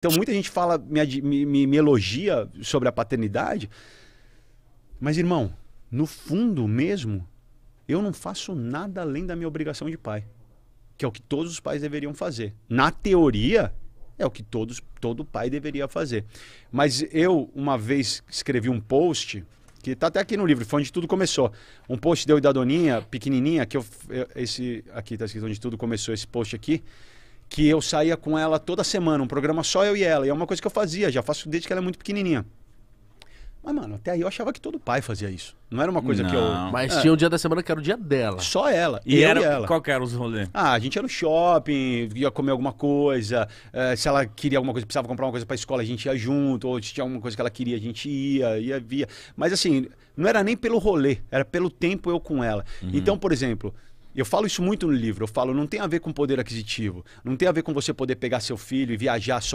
Então muita gente fala, me, me, me elogia sobre a paternidade, mas irmão, no fundo mesmo, eu não faço nada além da minha obrigação de pai, que é o que todos os pais deveriam fazer. Na teoria, é o que todos, todo pai deveria fazer. Mas eu, uma vez, escrevi um post, que está até aqui no livro, foi onde tudo começou. Um post de eu e da Doninha, pequenininha, que eu, esse aqui está escrito onde tudo começou, esse post aqui que eu saía com ela toda semana, um programa só eu e ela. E é uma coisa que eu fazia, já faço desde que ela é muito pequenininha. Mas, mano, até aí eu achava que todo pai fazia isso. Não era uma coisa não. que eu. Mas é. tinha um dia da semana que era o dia dela. Só ela. E, era, e ela. Qual que era os rolês? Ah, a gente ia no shopping, ia comer alguma coisa. Eh, se ela queria alguma coisa, precisava comprar uma coisa pra escola, a gente ia junto. Ou se tinha alguma coisa que ela queria, a gente ia, ia, via. Mas assim, não era nem pelo rolê, era pelo tempo eu com ela. Uhum. Então, por exemplo, eu falo isso muito no livro. Eu falo, não tem a ver com poder aquisitivo. Não tem a ver com você poder pegar seu filho e viajar só